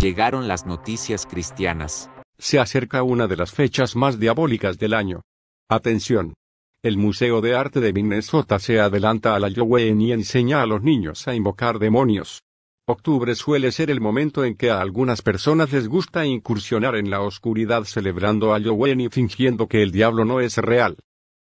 Llegaron las noticias cristianas. Se acerca una de las fechas más diabólicas del año. Atención. El Museo de Arte de Minnesota se adelanta a la Halloween y enseña a los niños a invocar demonios. Octubre suele ser el momento en que a algunas personas les gusta incursionar en la oscuridad celebrando a Halloween y fingiendo que el diablo no es real.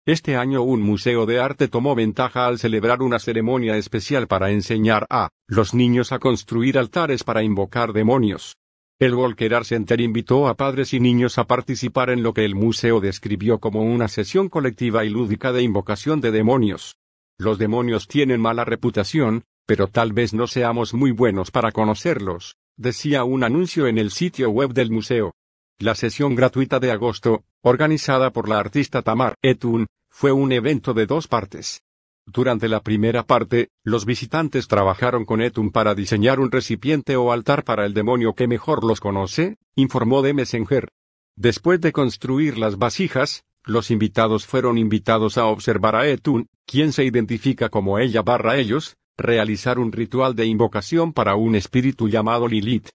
Este año un museo de arte tomó ventaja al celebrar una ceremonia especial para enseñar a los niños a construir altares para invocar demonios. El Walker Art Center invitó a padres y niños a participar en lo que el museo describió como una sesión colectiva y lúdica de invocación de demonios. Los demonios tienen mala reputación, pero tal vez no seamos muy buenos para conocerlos, decía un anuncio en el sitio web del museo. La sesión gratuita de agosto, organizada por la artista Tamar Etun, fue un evento de dos partes. Durante la primera parte, los visitantes trabajaron con Etun para diseñar un recipiente o altar para el demonio que mejor los conoce, informó de Messenger. Después de construir las vasijas, los invitados fueron invitados a observar a Etun, quien se identifica como ella barra ellos, realizar un ritual de invocación para un espíritu llamado Lilith.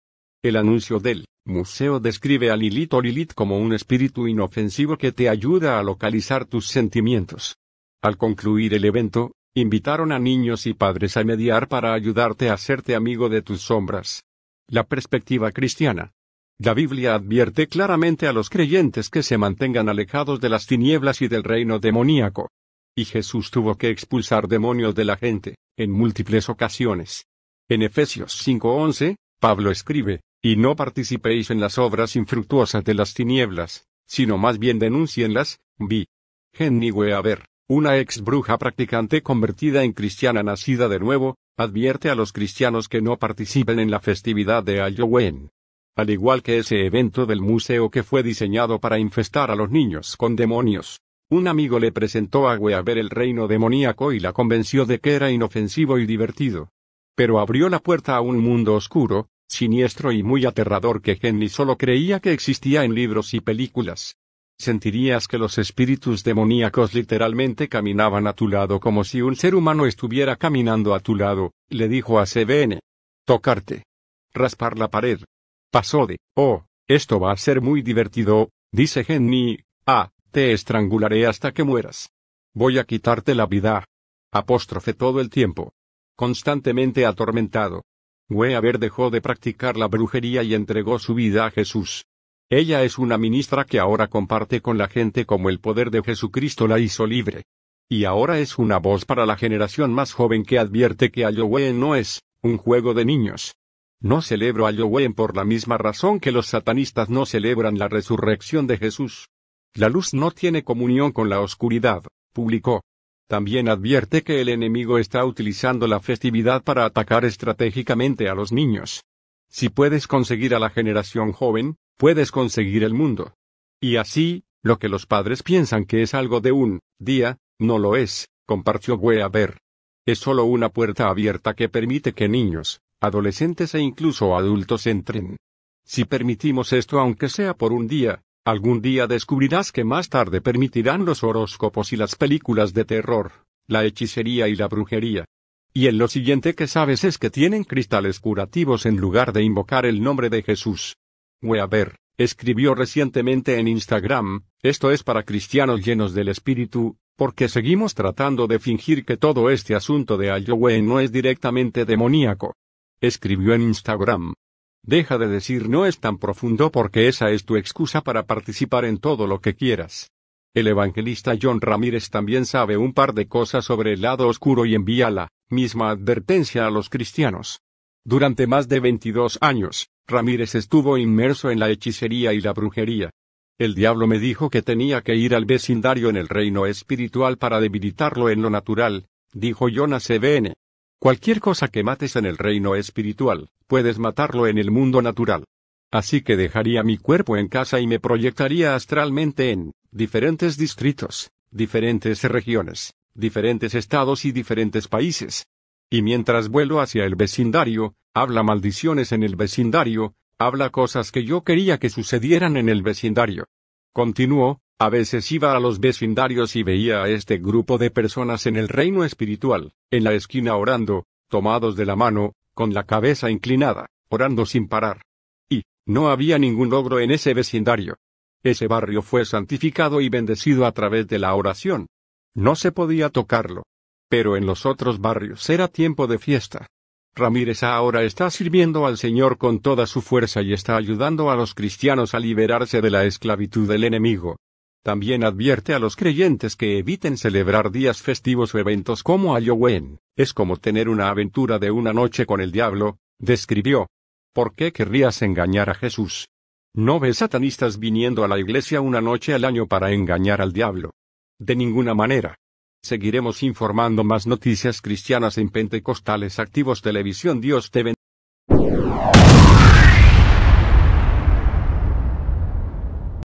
El anuncio del Museo describe a Lilith o Lilith como un espíritu inofensivo que te ayuda a localizar tus sentimientos. Al concluir el evento, invitaron a niños y padres a mediar para ayudarte a hacerte amigo de tus sombras. La perspectiva cristiana. La Biblia advierte claramente a los creyentes que se mantengan alejados de las tinieblas y del reino demoníaco. Y Jesús tuvo que expulsar demonios de la gente, en múltiples ocasiones. En Efesios 5:11, Pablo escribe, y no participéis en las obras infructuosas de las tinieblas, sino más bien denuncienlas, vi. Henny Weaver, una ex bruja practicante convertida en cristiana nacida de nuevo, advierte a los cristianos que no participen en la festividad de Halloween. Al igual que ese evento del museo que fue diseñado para infestar a los niños con demonios. Un amigo le presentó a Weaver el reino demoníaco y la convenció de que era inofensivo y divertido. Pero abrió la puerta a un mundo oscuro, siniestro y muy aterrador que Henry solo creía que existía en libros y películas. Sentirías que los espíritus demoníacos literalmente caminaban a tu lado como si un ser humano estuviera caminando a tu lado, le dijo a CBN. Tocarte. Raspar la pared. Pasó de, oh, esto va a ser muy divertido, dice Henry, ah, te estrangularé hasta que mueras. Voy a quitarte la vida. Apóstrofe todo el tiempo. Constantemente atormentado, Weaver dejó de practicar la brujería y entregó su vida a Jesús. Ella es una ministra que ahora comparte con la gente como el poder de Jesucristo la hizo libre. Y ahora es una voz para la generación más joven que advierte que Halloween no es un juego de niños. No celebro Halloween por la misma razón que los satanistas no celebran la resurrección de Jesús. La luz no tiene comunión con la oscuridad, publicó. También advierte que el enemigo está utilizando la festividad para atacar estratégicamente a los niños. Si puedes conseguir a la generación joven, puedes conseguir el mundo. Y así, lo que los padres piensan que es algo de un día, no lo es, compartió Weaver. Es solo una puerta abierta que permite que niños, adolescentes e incluso adultos entren. Si permitimos esto aunque sea por un día, Algún día descubrirás que más tarde permitirán los horóscopos y las películas de terror, la hechicería y la brujería. Y en lo siguiente que sabes es que tienen cristales curativos en lugar de invocar el nombre de Jesús. Weaver, escribió recientemente en Instagram, esto es para cristianos llenos del espíritu, porque seguimos tratando de fingir que todo este asunto de Halloween no es directamente demoníaco. Escribió en Instagram, Deja de decir no es tan profundo porque esa es tu excusa para participar en todo lo que quieras. El evangelista John Ramírez también sabe un par de cosas sobre el lado oscuro y envía la misma advertencia a los cristianos. Durante más de 22 años, Ramírez estuvo inmerso en la hechicería y la brujería. El diablo me dijo que tenía que ir al vecindario en el reino espiritual para debilitarlo en lo natural, dijo Jonas CBN. E Cualquier cosa que mates en el reino espiritual, puedes matarlo en el mundo natural. Así que dejaría mi cuerpo en casa y me proyectaría astralmente en diferentes distritos, diferentes regiones, diferentes estados y diferentes países. Y mientras vuelo hacia el vecindario, habla maldiciones en el vecindario, habla cosas que yo quería que sucedieran en el vecindario. Continuó, a veces iba a los vecindarios y veía a este grupo de personas en el reino espiritual, en la esquina orando, tomados de la mano, con la cabeza inclinada, orando sin parar. Y, no había ningún logro en ese vecindario. Ese barrio fue santificado y bendecido a través de la oración. No se podía tocarlo. Pero en los otros barrios era tiempo de fiesta. Ramírez ahora está sirviendo al Señor con toda su fuerza y está ayudando a los cristianos a liberarse de la esclavitud del enemigo, también advierte a los creyentes que eviten celebrar días festivos o eventos como Halloween, es como tener una aventura de una noche con el diablo, describió. ¿Por qué querrías engañar a Jesús? No ves satanistas viniendo a la iglesia una noche al año para engañar al diablo. De ninguna manera. Seguiremos informando más noticias cristianas en Pentecostales Activos Televisión. Dios te bendiga.